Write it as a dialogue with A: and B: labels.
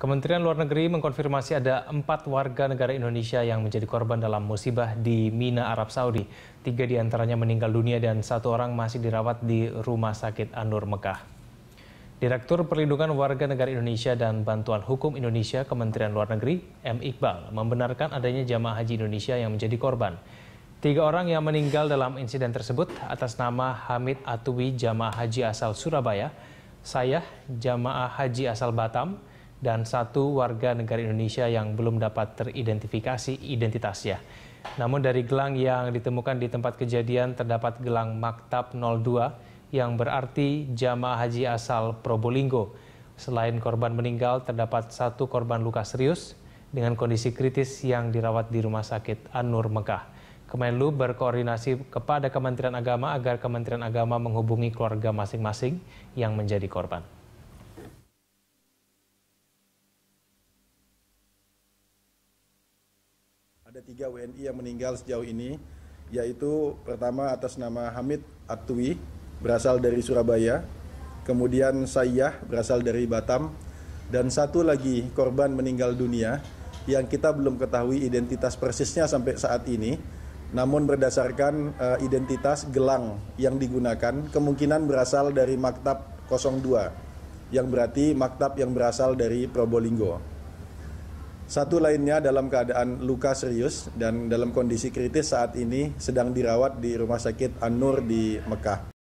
A: Kementerian Luar Negeri mengkonfirmasi ada empat warga negara Indonesia yang menjadi korban dalam musibah di Mina, Arab Saudi. Tiga di antaranya meninggal dunia dan satu orang masih dirawat di Rumah Sakit Anur Mekah. Direktur Perlindungan Warga Negara Indonesia dan Bantuan Hukum Indonesia Kementerian Luar Negeri, M. Iqbal, membenarkan adanya jamaah haji Indonesia yang menjadi korban. Tiga orang yang meninggal dalam insiden tersebut atas nama Hamid Atwi Jamaah Haji asal Surabaya, Sayah Jamaah Haji asal Batam, dan satu warga negara Indonesia yang belum dapat teridentifikasi identitasnya. Namun dari gelang yang ditemukan di tempat kejadian terdapat gelang Maktab 02 yang berarti jamaah haji asal Probolinggo. Selain korban meninggal, terdapat satu korban luka serius dengan kondisi kritis yang dirawat di Rumah Sakit Anur Mekah. Kemenlu berkoordinasi kepada Kementerian Agama agar Kementerian Agama menghubungi keluarga masing-masing yang menjadi korban.
B: Ada tiga WNI yang meninggal sejauh ini, yaitu pertama atas nama Hamid Atwi, berasal dari Surabaya, kemudian Sayyah, berasal dari Batam, dan satu lagi korban meninggal dunia yang kita belum ketahui identitas persisnya sampai saat ini, namun berdasarkan uh, identitas gelang yang digunakan kemungkinan berasal dari Maktab 02, yang berarti Maktab yang berasal dari Probolinggo. Satu lainnya dalam keadaan luka serius dan dalam kondisi kritis saat ini sedang dirawat di Rumah Sakit An-Nur di Mekah.